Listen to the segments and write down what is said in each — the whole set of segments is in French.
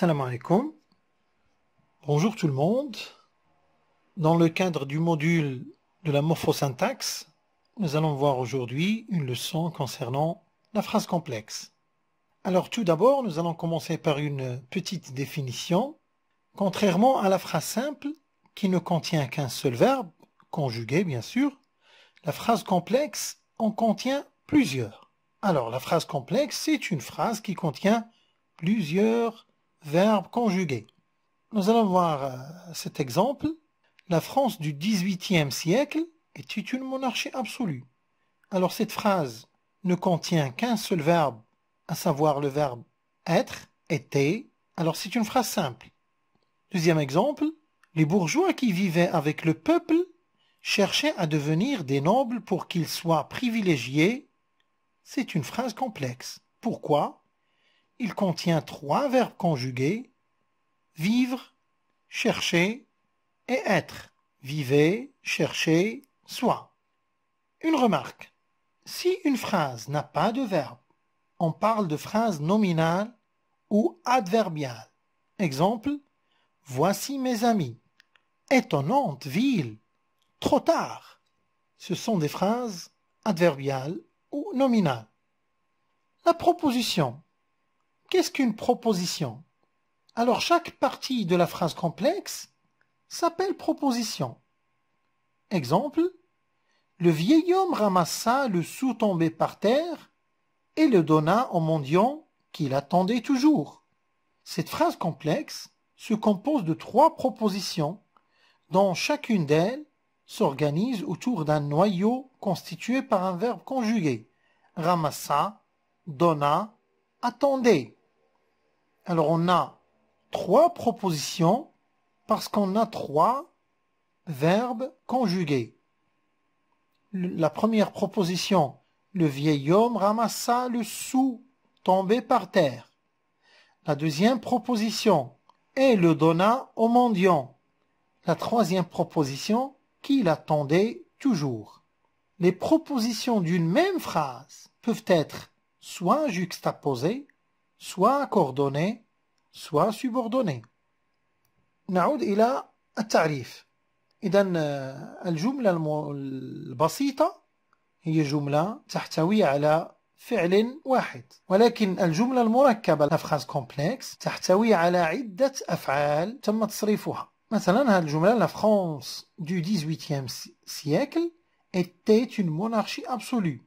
Salam alaikum. Bonjour tout le monde. Dans le cadre du module de la morphosyntaxe, nous allons voir aujourd'hui une leçon concernant la phrase complexe. Alors tout d'abord, nous allons commencer par une petite définition. Contrairement à la phrase simple, qui ne contient qu'un seul verbe, conjugué bien sûr, la phrase complexe en contient plusieurs. Alors la phrase complexe, c'est une phrase qui contient plusieurs Verbe conjugué. Nous allons voir euh, cet exemple. La France du XVIIIe siècle était une monarchie absolue. Alors cette phrase ne contient qu'un seul verbe, à savoir le verbe être, était. Alors c'est une phrase simple. Deuxième exemple, les bourgeois qui vivaient avec le peuple cherchaient à devenir des nobles pour qu'ils soient privilégiés. C'est une phrase complexe. Pourquoi il contient trois verbes conjugués vivre, chercher et être. Vivez, chercher »,« soit. Une remarque. Si une phrase n'a pas de verbe, on parle de phrase nominale ou adverbiale. Exemple, voici mes amis. Étonnante ville. Trop tard. Ce sont des phrases adverbiales ou nominales. La proposition Qu'est-ce qu'une proposition Alors chaque partie de la phrase complexe s'appelle proposition. Exemple, le vieil homme ramassa le sou tombé par terre et le donna au mendiant qui l'attendait toujours. Cette phrase complexe se compose de trois propositions dont chacune d'elles s'organise autour d'un noyau constitué par un verbe conjugué ramassa, donna, attendait. Alors on a trois propositions parce qu'on a trois verbes conjugués. La première proposition, le vieil homme ramassa le sou tombé par terre. La deuxième proposition, et le donna au mendiant. La troisième proposition, qui l'attendait toujours. Les propositions d'une même phrase peuvent être soit juxtaposées, سوا كوردوني سوا سوبوردوني نعود إلى التعريف إذا آه، الجملة البسيطة هي جملة تحتوي على فعل واحد ولكن الجملة المركبة لفخاز كومبلكس تحتوي على عدة أفعال تم تصريفها مثلا هذه الجملة لا فرانس دو 18 سيكل était une monarchie absolue.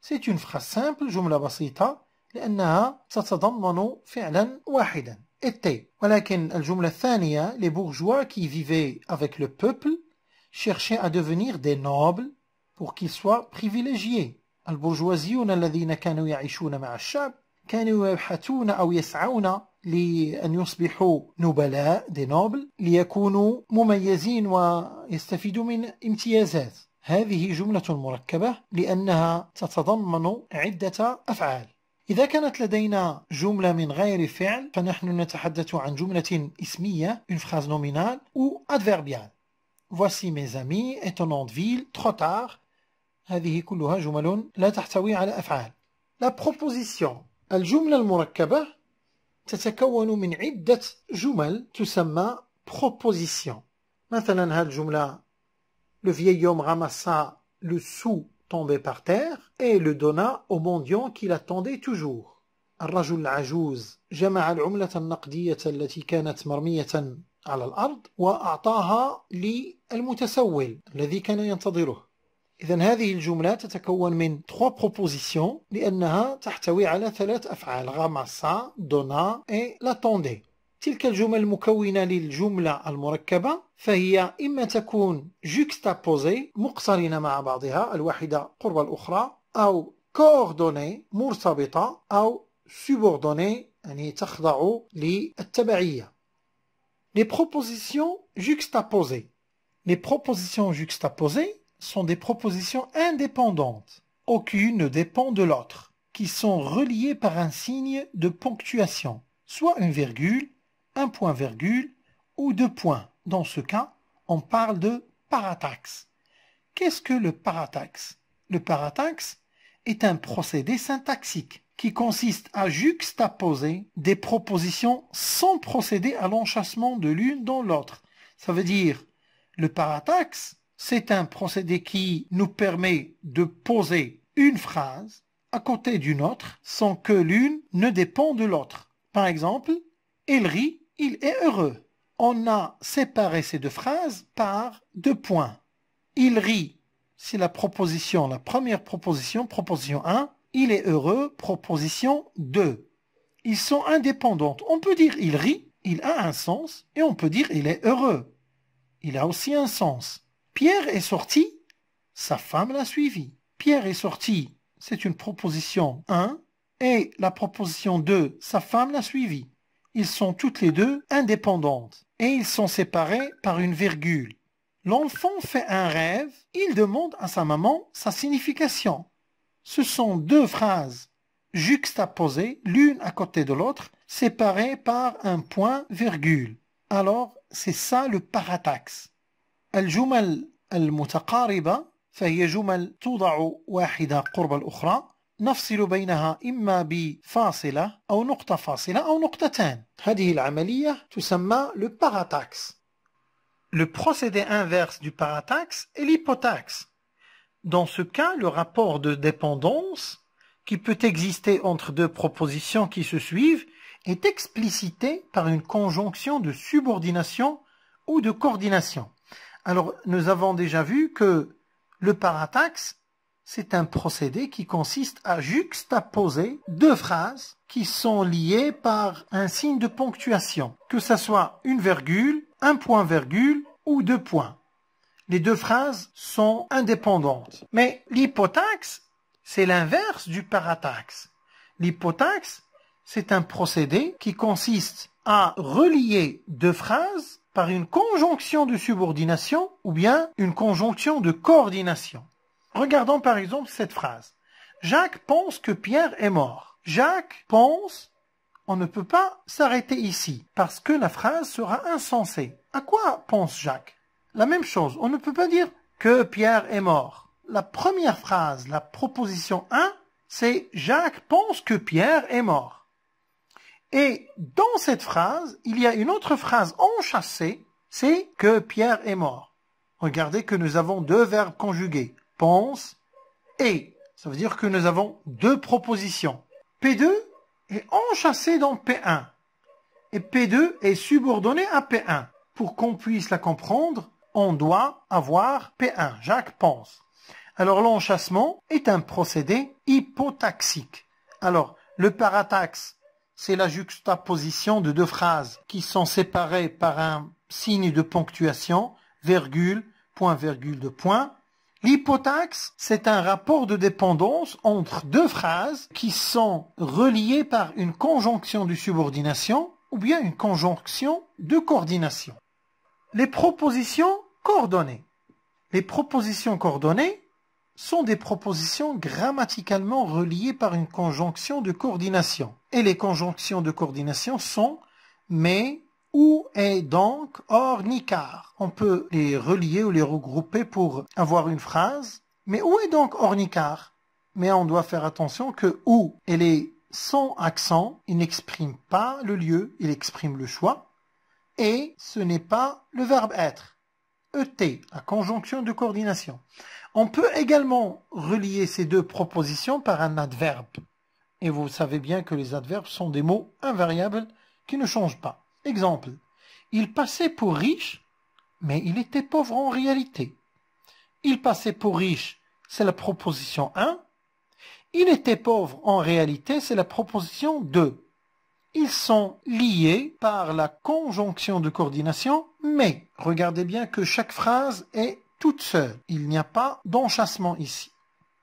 C'est une phrase simple, جملة بسيطة لأنها تتضمن فعلا واحدا était ولكن الجملة الثانية les bourgeois qui vivaient avec le peuple cherchaient à devenir des nobles pour qu'ils soient privilégiés البرجوازيون الذين كانوا يعيشون مع الشعب كانوا يبحثون أو يسعون لأن يصبحوا نبلاء دي نوبل ليكونوا مميزين ويستفيدوا من امتيازات هذه جملة مركبة لأنها تتضمن عدة أفعال إذا كانت لدينا جملة من غير فعل فنحن نتحدث عن جملة اسمية une phrase nominale ou adverbiale Voici mes amis, et un nom de ville, trop tard هذه كلها جمل لا تحتوي على أفعال La proposition الجملة المركبة تتكون من عدة جمل تسمى proposition مثلا هذه الجملة Le vieil homme ramassa le sou tombé par terre et le donna au mendiant qui l'attendait toujours. الرجل العجوز جمع العملة النقدية التي كانت مرمية على الأرض وأعطاها للمتسول الذي كان ينتظره إذا هذه الجملة تتكون من 3 propositions لأنها تحتوي على ثلاث أفعال غمص دونا et l'attendait تلك الجمل المكونة للجملة المركبة فهي إما تكون جوكستابوزي مقترنة مع بعضها الواحدة قرب الأخرى أو كوردوني مرتبطة أو subordonnée يعني تخضع للتبعية Les propositions juxtaposées Les propositions juxtaposées sont des propositions indépendantes, aucune ne dépend de l'autre, qui sont reliées par un signe de ponctuation, soit une virgule, un point virgule ou deux points. Dans ce cas, on parle de parataxe. Qu'est-ce que le parataxe Le parataxe est un procédé syntaxique qui consiste à juxtaposer des propositions sans procéder à l'enchassement de l'une dans l'autre. Ça veut dire, le parataxe, c'est un procédé qui nous permet de poser une phrase à côté d'une autre sans que l'une ne dépend de l'autre. Par exemple, elle rit il est heureux. On a séparé ces deux phrases par deux points. Il rit, c'est la proposition, la première proposition, proposition 1. Il est heureux, proposition 2. Ils sont indépendants. On peut dire il rit, il a un sens, et on peut dire il est heureux. Il a aussi un sens. Pierre est sorti, sa femme l'a suivi. Pierre est sorti, c'est une proposition 1, et la proposition 2, sa femme l'a suivi ils sont toutes les deux indépendantes et ils sont séparés par une virgule. L'enfant fait un rêve, il demande à sa maman sa signification. Ce sont deux phrases juxtaposées l'une à côté de l'autre, séparées par un point virgule. Alors, c'est ça le parataxe. الجمل المتقاربة فهي جمل توضع واحدة قرب الأخرى le Le procédé inverse du parataxe est l'hypotaxe. Dans ce cas, le rapport de dépendance, qui peut exister entre deux propositions qui se suivent, est explicité par une conjonction de subordination ou de coordination. Alors, nous avons déjà vu que le parataxe c'est un procédé qui consiste à juxtaposer deux phrases qui sont liées par un signe de ponctuation, que ce soit une virgule, un point virgule ou deux points. Les deux phrases sont indépendantes. Mais l'hypotaxe, c'est l'inverse du parataxe. L'hypotaxe, c'est un procédé qui consiste à relier deux phrases par une conjonction de subordination ou bien une conjonction de coordination. Regardons par exemple cette phrase. Jacques pense que Pierre est mort. Jacques pense, on ne peut pas s'arrêter ici, parce que la phrase sera insensée. À quoi pense Jacques La même chose, on ne peut pas dire que Pierre est mort. La première phrase, la proposition 1, c'est Jacques pense que Pierre est mort. Et dans cette phrase, il y a une autre phrase enchâssée, c'est que Pierre est mort. Regardez que nous avons deux verbes conjugués pense et. Ça veut dire que nous avons deux propositions. P2 est enchâssé dans P1 et P2 est subordonné à P1. Pour qu'on puisse la comprendre, on doit avoir P1. Jacques pense. Alors l'enchassement est un procédé hypotaxique. Alors le parataxe, c'est la juxtaposition de deux phrases qui sont séparées par un signe de ponctuation, virgule, point, virgule de point. L'hypotaxe, c'est un rapport de dépendance entre deux phrases qui sont reliées par une conjonction de subordination ou bien une conjonction de coordination. Les propositions coordonnées. Les propositions coordonnées sont des propositions grammaticalement reliées par une conjonction de coordination. Et les conjonctions de coordination sont mais, où est donc ornicar On peut les relier ou les regrouper pour avoir une phrase. Mais où est donc ornicar Mais on doit faire attention que où, elle est sans accent, il n'exprime pas le lieu, il exprime le choix. Et ce n'est pas le verbe être. ET, la conjonction de coordination. On peut également relier ces deux propositions par un adverbe. Et vous savez bien que les adverbes sont des mots invariables qui ne changent pas. Exemple, il passait pour riche, mais il était pauvre en réalité. Il passait pour riche, c'est la proposition 1. Il était pauvre en réalité, c'est la proposition 2. Ils sont liés par la conjonction de coordination, mais regardez bien que chaque phrase est toute seule. Il n'y a pas d'enchassement ici.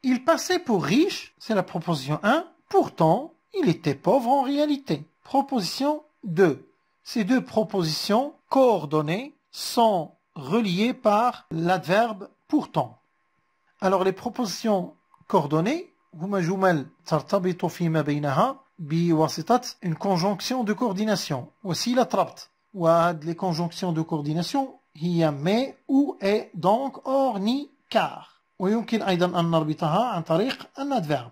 Il passait pour riche, c'est la proposition 1, pourtant il était pauvre en réalité. Proposition 2. Ces deux propositions coordonnées sont reliées par l'adverbe pourtant. Alors les propositions coordonnées, هما جمل ترتبط bi wasitat »« une conjonction de coordination وسيلة ربط وهاد les conjonctions de coordination هي mais ou et donc or ni car ويمكن أيضا أن نربطها عن طريق un adverbe.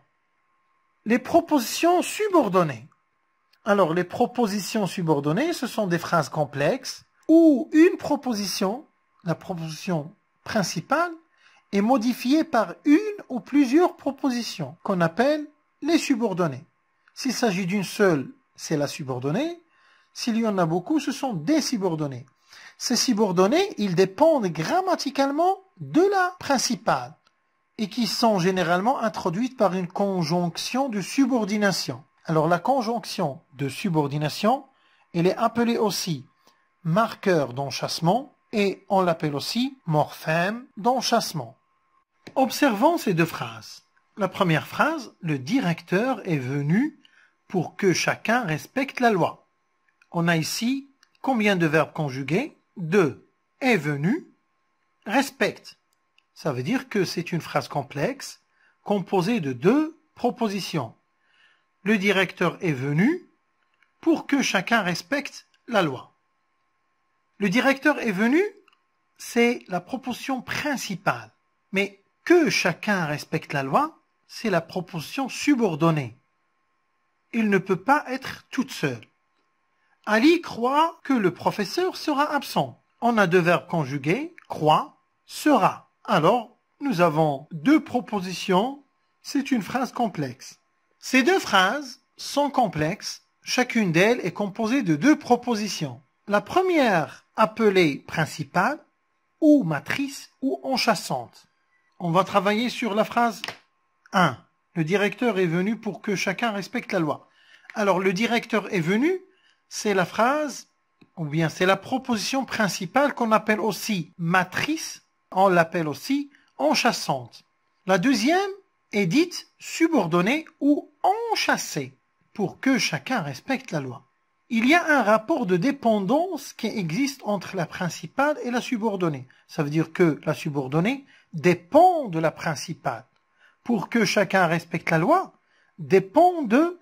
Les propositions subordonnées alors, les propositions subordonnées, ce sont des phrases complexes où une proposition, la proposition principale, est modifiée par une ou plusieurs propositions qu'on appelle les subordonnées. S'il s'agit d'une seule, c'est la subordonnée. S'il y en a beaucoup, ce sont des subordonnées. Ces subordonnées, ils dépendent grammaticalement de la principale et qui sont généralement introduites par une conjonction de subordination. Alors la conjonction de subordination, elle est appelée aussi marqueur d'enchassement et on l'appelle aussi morphème d'enchassement. Observons ces deux phrases. La première phrase, le directeur est venu pour que chacun respecte la loi. On a ici combien de verbes conjugués Deux. Est venu, respecte. Ça veut dire que c'est une phrase complexe composée de deux propositions. Le directeur est venu pour que chacun respecte la loi. Le directeur est venu, c'est la proposition principale. Mais que chacun respecte la loi, c'est la proposition subordonnée. Il ne peut pas être toute seule. Ali croit que le professeur sera absent. On a deux verbes conjugués, croit, sera. Alors, nous avons deux propositions, c'est une phrase complexe. Ces deux phrases sont complexes Chacune d'elles est composée de deux propositions. La première appelée principale ou matrice ou enchassante ». On va travailler sur la phrase 1. Le directeur est venu pour que chacun respecte la loi. Alors le directeur est venu, c'est la phrase ou bien c'est la proposition principale qu'on appelle aussi matrice, on l'appelle aussi enchassante ». La deuxième est dite subordonnée ou enchassée » pour que chacun respecte la loi. Il y a un rapport de dépendance qui existe entre la principale et la subordonnée. Ça veut dire que la subordonnée dépend de la principale. Pour que chacun respecte la loi, dépend de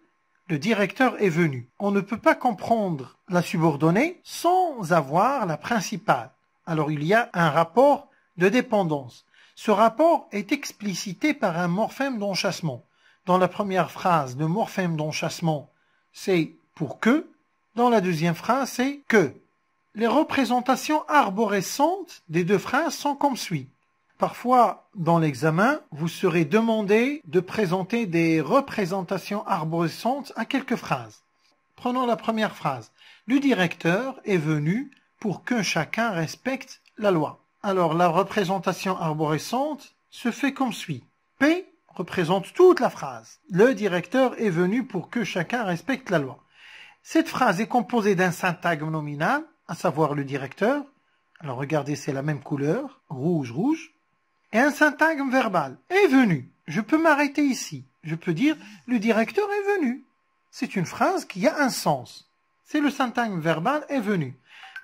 le directeur est venu. On ne peut pas comprendre la subordonnée sans avoir la principale. Alors il y a un rapport de dépendance. Ce rapport est explicité par un morphème d'enchassement dans la première phrase, le morphème d'enchassement, c'est pour que. Dans la deuxième phrase, c'est que. Les représentations arborescentes des deux phrases sont comme suit. Parfois, dans l'examen, vous serez demandé de présenter des représentations arborescentes à quelques phrases. Prenons la première phrase. Le directeur est venu pour que chacun respecte la loi. Alors, la représentation arborescente se fait comme suit. P représente toute la phrase. Le directeur est venu pour que chacun respecte la loi. Cette phrase est composée d'un syntagme nominal, à savoir le directeur. Alors regardez, c'est la même couleur, rouge, rouge. Et un syntagme verbal, est venu. Je peux m'arrêter ici. Je peux dire, le directeur est venu. C'est une phrase qui a un sens. C'est le syntagme verbal, est venu.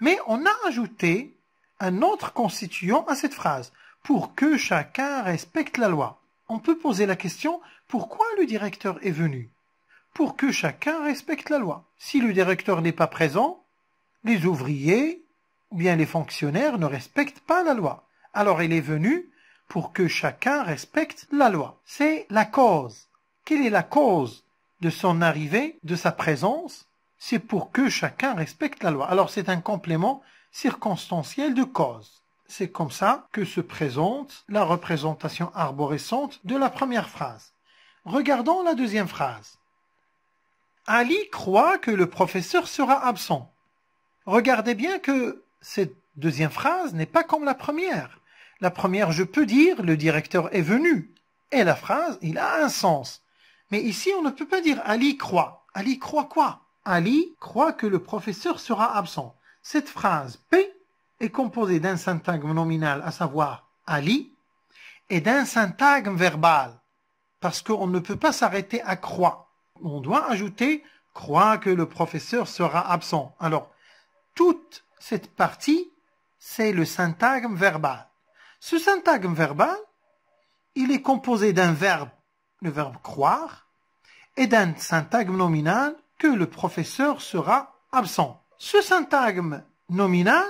Mais on a ajouté un autre constituant à cette phrase, pour que chacun respecte la loi on peut poser la question pourquoi le directeur est venu Pour que chacun respecte la loi. Si le directeur n'est pas présent, les ouvriers ou bien les fonctionnaires ne respectent pas la loi. Alors il est venu pour que chacun respecte la loi. C'est la cause. Quelle est la cause de son arrivée, de sa présence C'est pour que chacun respecte la loi. Alors c'est un complément circonstanciel de cause. C'est comme ça que se présente la représentation arborescente de la première phrase. Regardons la deuxième phrase. Ali croit que le professeur sera absent. Regardez bien que cette deuxième phrase n'est pas comme la première. La première, je peux dire, le directeur est venu. Et la phrase, il a un sens. Mais ici, on ne peut pas dire Ali croit. Ali croit quoi Ali croit que le professeur sera absent. Cette phrase P est composé d'un syntagme nominal, à savoir Ali, et d'un syntagme verbal, parce qu'on ne peut pas s'arrêter à croire ». On doit ajouter croit que le professeur sera absent. Alors, toute cette partie, c'est le syntagme verbal. Ce syntagme verbal, il est composé d'un verbe, le verbe croire, et d'un syntagme nominal que le professeur sera absent. Ce syntagme nominal,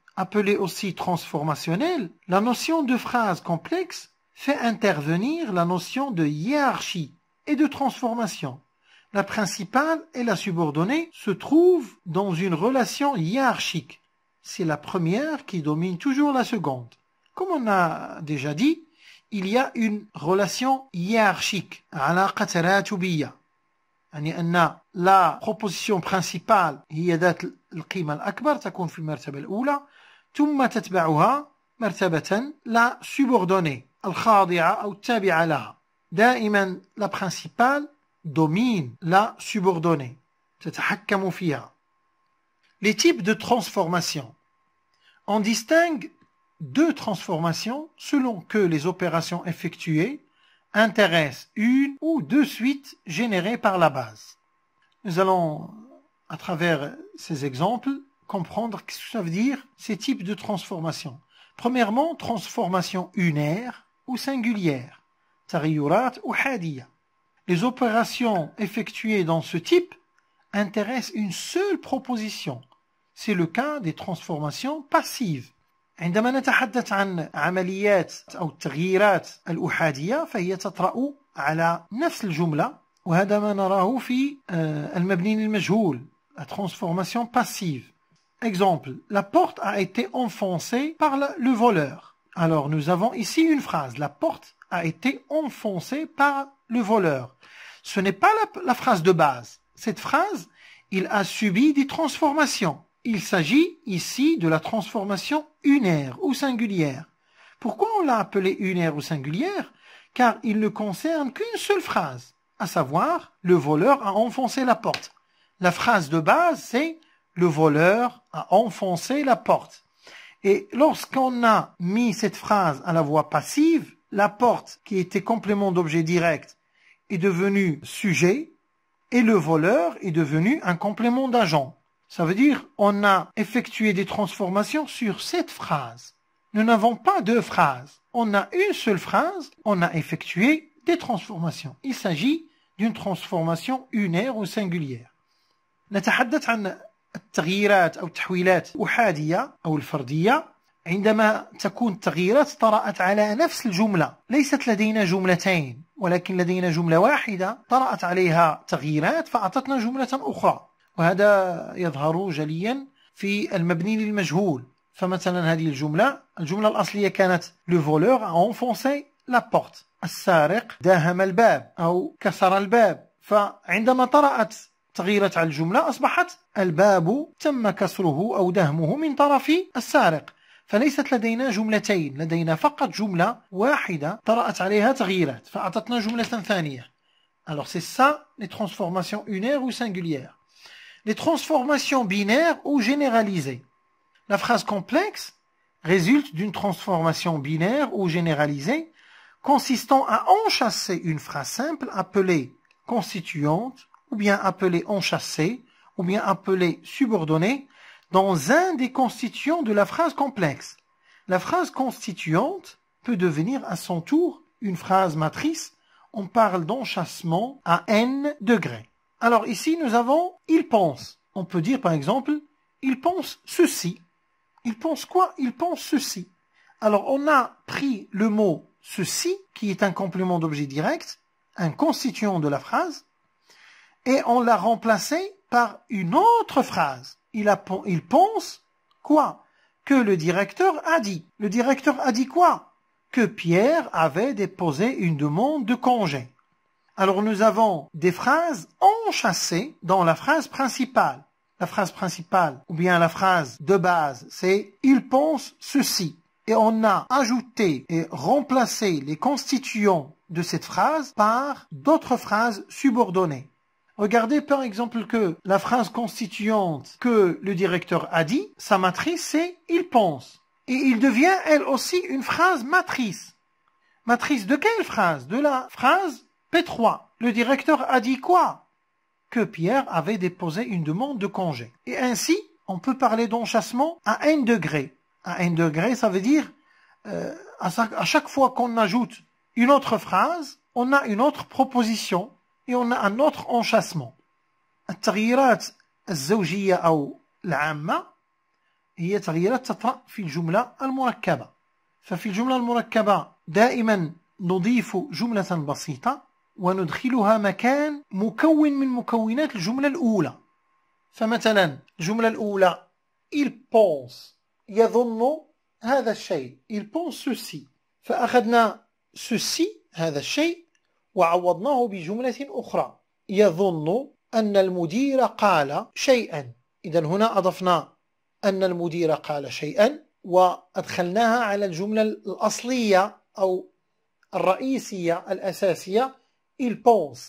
appelée aussi transformationnelle, la notion de phrase complexe fait intervenir la notion de hiérarchie et de transformation. La principale et la subordonnée se trouvent dans une relation hiérarchique. C'est la première qui domine toujours la seconde. Comme on a déjà dit, il y a une relation hiérarchique. la proposition principale la proposition هي ذات principale domine la subordonnée Les types de transformations On distingue deux transformations selon que les opérations effectuées intéressent une ou deux suites générées par la base. Nous allons, à travers ces exemples, comprendre ce que ça veut dire ces types de transformations. Premièrement, transformation unaire ou singulière, ou Les opérations effectuées dans ce type intéressent une seule proposition. C'est le cas des transformations passives. عن عمليات فهي على نفس وهذا ما نراه في المبني la transformation passive Exemple, la porte a été enfoncée par le voleur. Alors nous avons ici une phrase, la porte a été enfoncée par le voleur. Ce n'est pas la, phrase de base. Cette phrase, il a subi des transformations. Il s'agit ici de la transformation unaire ou singulière. Pourquoi on l'a appelée unaire ou singulière Car il ne concerne qu'une seule phrase, à savoir le voleur a enfoncé la porte. La phrase de base, c'est le voleur a enfoncé la porte. Et lorsqu'on a mis cette phrase à la voix passive, la porte qui était complément d'objet direct est devenue sujet et le voleur est devenu un complément d'agent. Ça veut dire on a effectué des transformations sur cette phrase. Nous n'avons pas deux phrases. On a une seule phrase, on a effectué des transformations. Il s'agit d'une transformation unaire ou singulière. التغييرات أو التحويلات الأحادية أو الفردية عندما تكون التغييرات طرأت على نفس الجملة ليست لدينا جملتين ولكن لدينا جملة واحدة طرأت عليها تغييرات فأعطتنا جملة أخرى وهذا يظهر جليا في المبني للمجهول فمثلا هذه الجملة الجملة الأصلية كانت لو فولور اونفونسي لا la السارق داهم الباب أو كسر الباب فعندما طرأت Alors c'est ça les transformations unaires ou singulières. Les transformations binaires ou généralisées. La phrase complexe résulte d'une transformation binaire ou généralisée consistant à enchasser une phrase simple appelée constituante ou bien appelé enchâssé, ou bien appelé subordonné, dans un des constituants de la phrase complexe. La phrase constituante peut devenir à son tour une phrase matrice. On parle d'enchassement à n degrés. Alors ici, nous avons « il pense ». On peut dire par exemple « il pense ceci ». Il pense quoi Il pense ceci. Alors on a pris le mot « ceci » qui est un complément d'objet direct, un constituant de la phrase, et on l'a remplacé par une autre phrase. Il, il pense quoi Que le directeur a dit. Le directeur a dit quoi Que Pierre avait déposé une demande de congé. Alors nous avons des phrases enchâssées dans la phrase principale. La phrase principale, ou bien la phrase de base, c'est il pense ceci. Et on a ajouté et remplacé les constituants de cette phrase par d'autres phrases subordonnées. Regardez par exemple que la phrase constituante que le directeur a dit, sa matrice c'est il pense. Et il devient elle aussi une phrase matrice. Matrice de quelle phrase De la phrase P3. Le directeur a dit quoi Que Pierre avait déposé une demande de congé. Et ainsi, on peut parler d'enchassement à n degré. À un degré, ça veut dire euh, à chaque fois qu'on ajoute une autre phrase, on a une autre proposition et on a un autre enchâssement التغييرات الزوجية أو العامة هي تغييرات تطرأ في الجملة المركبة ففي الجملة المركبة دائما نضيف جملة بسيطة وندخلها مكان مكون من مكونات الجملة الأولى فمثلا الجملة الأولى il pense يظن هذا الشيء il pense ceci فأخذنا ceci هذا الشيء وعوضناه بجملة أخرى يظن أن المدير قال شيئا إذا هنا أضفنا أن المدير قال شيئا وأدخلناها على الجملة الأصلية أو الرئيسية الأساسية il pense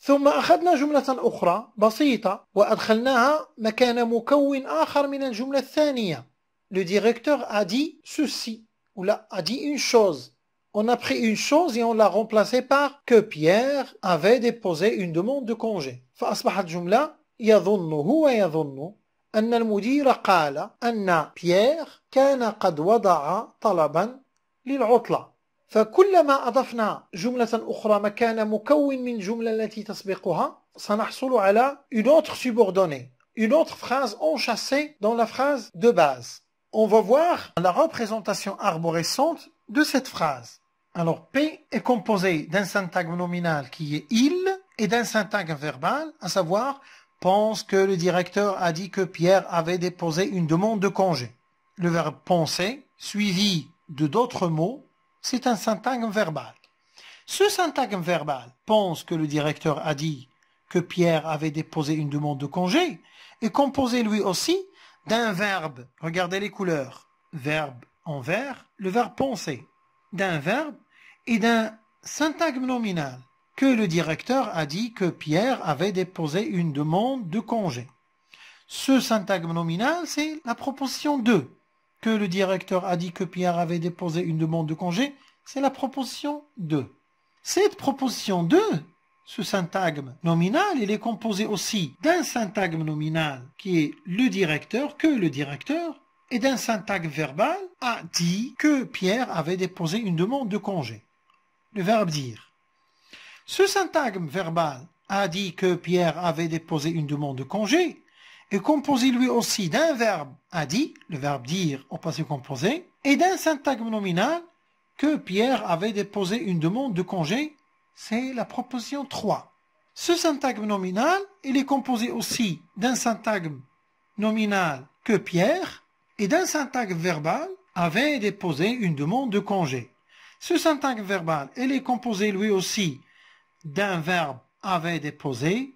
ثم أخذنا جملة أخرى بسيطة وأدخلناها مكان مكون آخر من الجملة الثانية le directeur a dit ceci ولا a dit une chose on a pris une chose et on l'a remplacée par que Pierre avait déposé une demande de congé. فأصبحت جملة يظن هو يظن أن المدير قال أن بيير كان قد وضع طلبا للعطلة فكلما أضفنا جملة أخرى مكان مكون من جملة التي تسبقها سنحصل على une autre subordonnée une autre phrase enchâssée dans la phrase de base on va voir la représentation arborescente de cette phrase alors P est composé d'un syntagme nominal qui est il et d'un syntagme verbal, à savoir pense que le directeur a dit que Pierre avait déposé une demande de congé. Le verbe penser, suivi de d'autres mots, c'est un syntagme verbal. Ce syntagme verbal pense que le directeur a dit que Pierre avait déposé une demande de congé est composé lui aussi d'un verbe. Regardez les couleurs. Verbe en vert, le verbe penser d'un verbe et d'un syntagme nominal que le directeur a dit que Pierre avait déposé une demande de congé. Ce syntagme nominal, c'est la proposition 2. Que le directeur a dit que Pierre avait déposé une demande de congé, c'est la proposition 2. Cette proposition 2, ce syntagme nominal, il est composé aussi d'un syntagme nominal qui est le directeur, que le directeur, et d'un syntagme verbal a dit que Pierre avait déposé une demande de congé. Le verbe dire. Ce syntagme verbal a dit que Pierre avait déposé une demande de congé est composé lui aussi d'un verbe a dit, le verbe dire au passé composé, et d'un syntagme nominal que Pierre avait déposé une demande de congé, c'est la proposition 3. Ce syntagme nominal, il est composé aussi d'un syntagme nominal que Pierre et d'un syntaxe verbal avait déposé une demande de congé. Ce syntaxe verbal, il est composé lui aussi d'un verbe avait déposé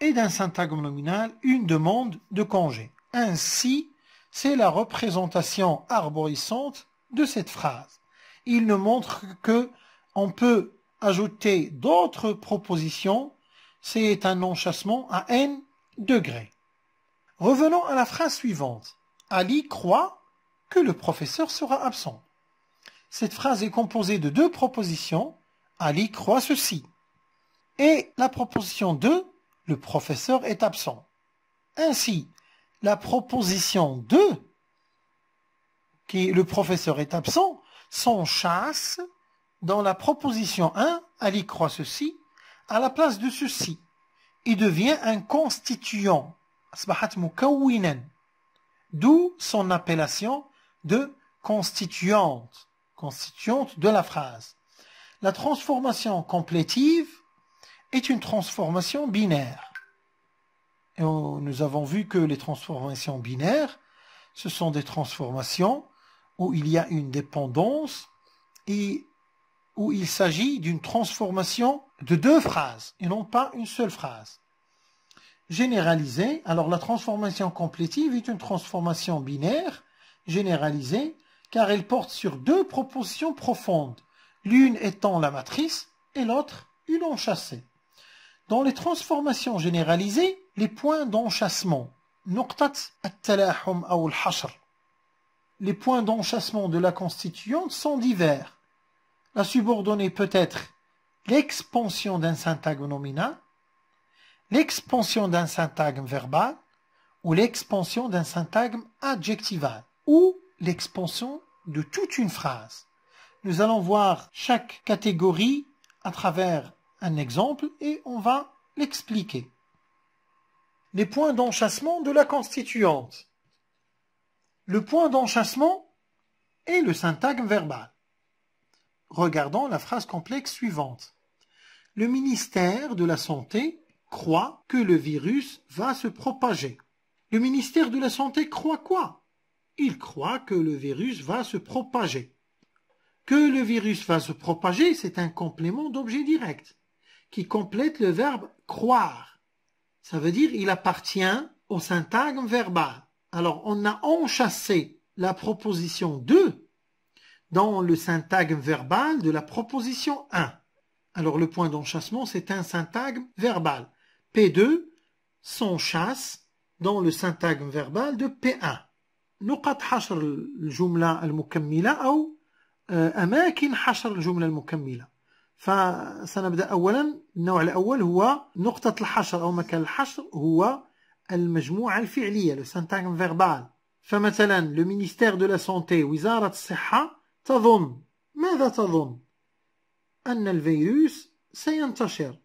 et d'un syntagme nominal une demande de congé. Ainsi, c'est la représentation arborissante de cette phrase. Il ne montre que on peut ajouter d'autres propositions. C'est un enchassement à n degrés. Revenons à la phrase suivante. Ali croit que le professeur sera absent. Cette phrase est composée de deux propositions. Ali croit ceci. Et la proposition 2, le professeur est absent. Ainsi, la proposition 2, qui est le professeur est absent, chasse dans la proposition 1, Ali croit ceci, à la place de ceci. Il devient un constituant d'où son appellation de constituante, constituante de la phrase. La transformation complétive est une transformation binaire. Et nous avons vu que les transformations binaires, ce sont des transformations où il y a une dépendance et où il s'agit d'une transformation de deux phrases et non pas une seule phrase généralisée. Alors la transformation complétive est une transformation binaire généralisée car elle porte sur deux propositions profondes, l'une étant la matrice et l'autre une enchâssée. Dans les transformations généralisées, les points d'enchâssement, les points d'enchassement de la constituante sont divers. La subordonnée peut être l'expansion d'un nominal, l'expansion d'un syntagme verbal ou l'expansion d'un syntagme adjectival ou l'expansion de toute une phrase. Nous allons voir chaque catégorie à travers un exemple et on va l'expliquer. Les points d'enchassement de la constituante. Le point d'enchassement est le syntagme verbal. Regardons la phrase complexe suivante. Le ministère de la Santé croit que le virus va se propager. Le ministère de la Santé croit quoi Il croit que le virus va se propager. Que le virus va se propager, c'est un complément d'objet direct qui complète le verbe croire. Ça veut dire il appartient au syntagme verbal. Alors on a enchassé la proposition 2 dans le syntagme verbal de la proposition 1. Alors le point d'enchassement, c'est un syntagme verbal. P2 chasse dans le syntagme verbal de P1 نقط حشر الجملة المكملة أو آه، أماكن حشر الجملة المكملة فسنبدأ أولا النوع الأول هو نقطة الحشر أو مكان الحشر هو المجموعة الفعلية لو سانتاغم فيربال فمثلا لو مينيستير دو لا سونتي وزارة الصحة تظن ماذا تظن؟ أن الفيروس سينتشر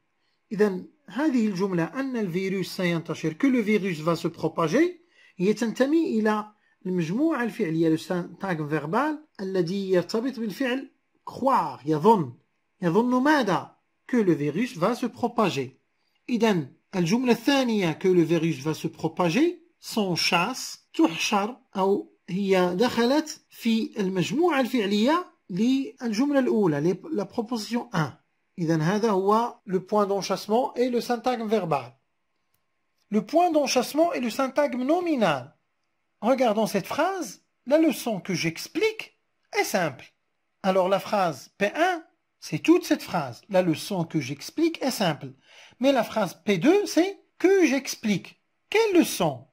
إذا هذه الجملة أن الفيروس سينتشر كل فيروس virus va se propager هي تنتمي إلى المجموعة الفعلية لو فيربال الذي يرتبط بالفعل croire يظن يظن ماذا que le virus va se propager إذا الجملة الثانية que le virus va se propager شاس تحشر أو هي دخلت في المجموعة الفعلية للجملة الأولى la proposition 1 le point d'enchassement est le syntagme verbal. Le point d'enchassement est le syntagme nominal. Regardons cette phrase, la leçon que j'explique est simple. Alors la phrase P1, c'est toute cette phrase. La leçon que j'explique est simple. Mais la phrase P2, c'est que j'explique. Quelle leçon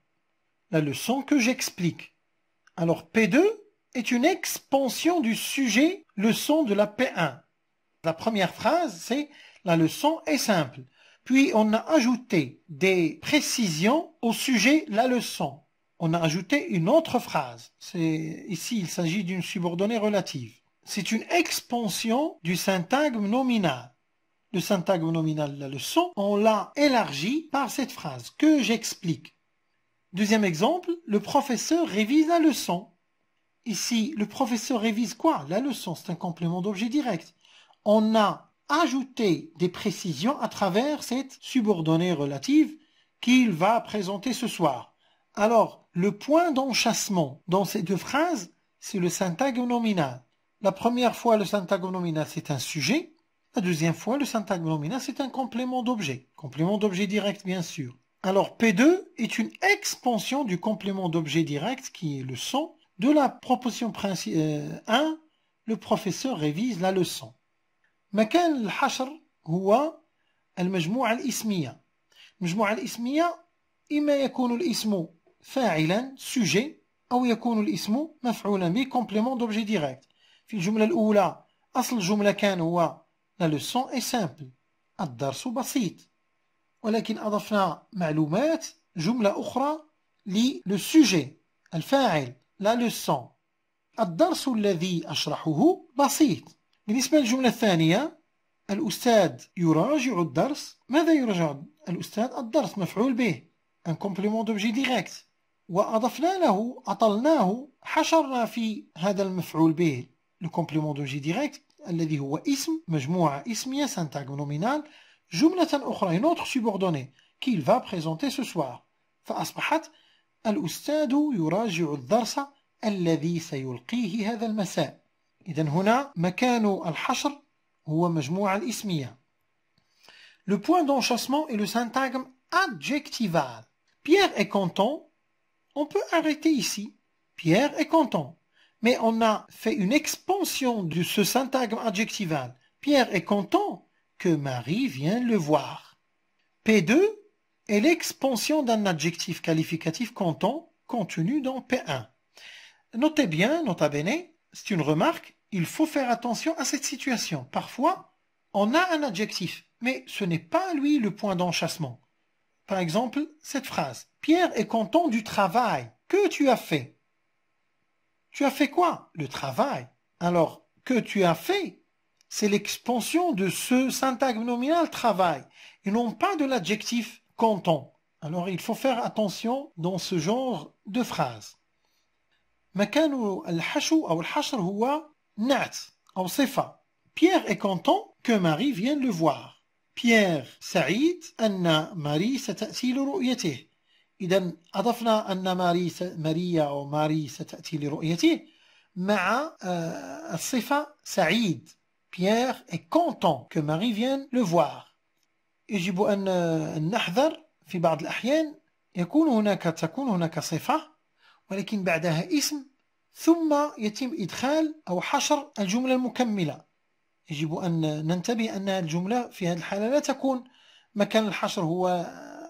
La leçon que j'explique. Alors P2 est une expansion du sujet leçon de la P1 la première phrase, c'est la leçon est simple. Puis on a ajouté des précisions au sujet la leçon. On a ajouté une autre phrase. C'est ici il s'agit d'une subordonnée relative. C'est une expansion du syntagme nominal. Le syntagme nominal de la leçon, on l'a élargi par cette phrase que j'explique. Deuxième exemple, le professeur révise la leçon. Ici, le professeur révise quoi La leçon, c'est un complément d'objet direct on a ajouté des précisions à travers cette subordonnée relative qu'il va présenter ce soir. Alors, le point d'enchassement dans ces deux phrases, c'est le syntagme nominal. La première fois, le syntagme nominal, c'est un sujet. La deuxième fois, le syntagme nominal, c'est un complément d'objet. Complément d'objet direct, bien sûr. Alors, P2 est une expansion du complément d'objet direct, qui est le son, de la proposition principale. Euh, 1, le professeur révise la leçon. مكان الحشر هو المجموعة الاسمية المجموعة الاسمية إما يكون الاسم فاعلا سوجي أو يكون الاسم مفعولا به كومبليمون دوبجي ديريكت في الجملة الأولى أصل الجملة كان هو لا لوسون اي سامبل الدرس بسيط ولكن أضفنا معلومات جملة أخرى لو سوجي الفاعل لا لوسون الدرس الذي أشرحه بسيط بالنسبة للجملة الثانية الأستاذ يراجع الدرس ماذا يراجع الأستاذ الدرس مفعول به ان كومبليمون دوبجي ديريكت وأضفنا له أطلناه حشرنا في هذا المفعول به لو كومبليمون دوبجي ديريكت الذي هو اسم مجموعة اسمية سانتاغ نومينال جملة أخرى une autre subordonnée qu'il va présenter ce فأصبحت الأستاذ يراجع الدرس الذي سيلقيه هذا المساء Le point d'enchassement est le syntagme adjectival. Pierre est content. On peut arrêter ici. Pierre est content. Mais on a fait une expansion de ce syntagme adjectival. Pierre est content que Marie vienne le voir. P2 est l'expansion d'un adjectif qualificatif content contenu dans P1. Notez bien, nota bene, c'est une remarque, il faut faire attention à cette situation. Parfois, on a un adjectif, mais ce n'est pas lui le point d'enchassement. Par exemple, cette phrase. Pierre est content du travail que tu as fait. Tu as fait quoi Le travail. Alors, que tu as fait, c'est l'expansion de ce syntagme nominal travail, et non pas de l'adjectif content. Alors, il faut faire attention dans ce genre de phrase. نعت أو صفة. بيير إي كونتون كو ماري فيان لو فوار بيير سعيد أن ماري ستأتي لرؤيته. إذا أضفنا أن ماري س... ماريا أو ماري ستأتي لرؤيته مع الصفة سعيد. بيير إي كونتون كو ماري فيان لو فوار يجب أن نحذر في بعض الأحيان يكون هناك تكون هناك صفة ولكن بعدها اسم ثم يتم إدخال أو حشر الجملة المكملة يجب أن ننتبه أن الجملة في هذه الحالة لا تكون مكان الحشر هو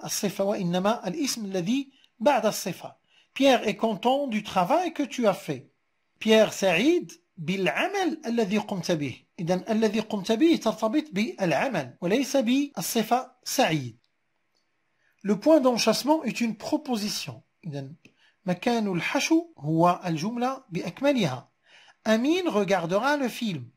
الصفة وإنما الاسم الذي بعد الصفة Pierre est content du travail que tu as fait Pierre سعيد بالعمل الذي قمت به إذا الذي قمت به ترتبط بالعمل وليس بالصفة سعيد Le point d'enchassement est une proposition إذا regardera le film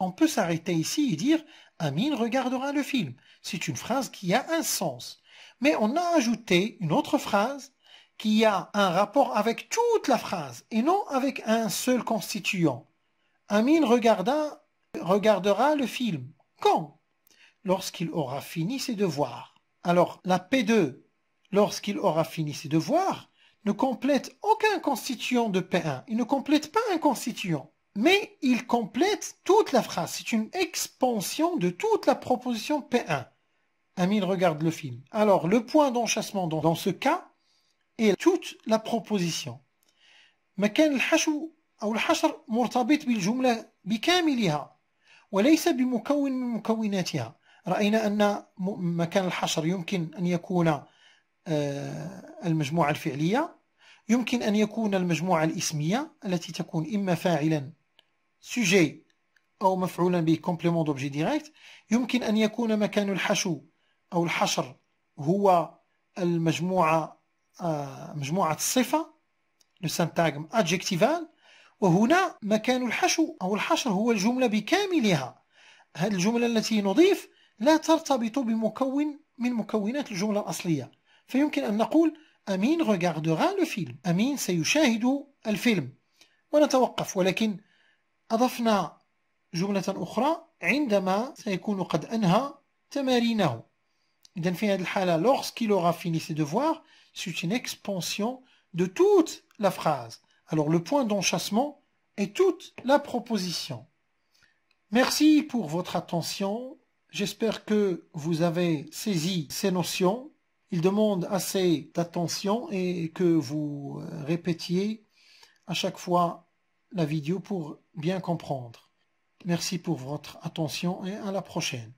on peut s'arrêter ici et dire Amine regardera le film c'est une phrase qui a un sens mais on a ajouté une autre phrase qui a un rapport avec toute la phrase et non avec un seul constituant. Amine regardera le film. Quand Lorsqu'il aura fini ses devoirs. Alors la P2, lorsqu'il aura fini ses devoirs, ne complète aucun constituant de P1. Il ne complète pas un constituant. Mais il complète toute la phrase. C'est une expansion de toute la proposition P1. Amine regarde le film. Alors, le point d'enchassement dans, ce cas est toute la proposition. مكان الحشو أو الحشر مرتبط بالجملة بكاملها وليس بمكون مكوناتها رأينا أن مكان الحشر يمكن أن يكون المجموعة الفعلية يمكن أن يكون المجموعة الإسمية التي تكون إما فاعلا سوجي أو مفعولا به complement دوبجي direct يمكن أن يكون مكان الحشو أو الحشر هو المجموعة آه، مجموعة الصفة لو سانتاغم adjectival وهنا مكان الحشو أو الحشر هو الجملة بكاملها هذه الجملة التي نضيف لا ترتبط بمكون من مكونات الجملة الأصلية فيمكن أن نقول Amin regardera le film Amin أمين سيشاهد الفيلم ونتوقف ولكن أضفنا جملة أخرى عندما سيكون قد أنهى تمارينه إذن في هذه الحالة lorsqu'il aura fini ses devoirs c'est une expansion de toute la phrase alors le point d'enchassement est toute la proposition Merci pour votre attention. J'espère que vous avez saisi ces notions. Il demande assez d'attention et que vous euh, répétiez à chaque fois la vidéo pour bien comprendre. Merci pour votre attention et à la prochaine.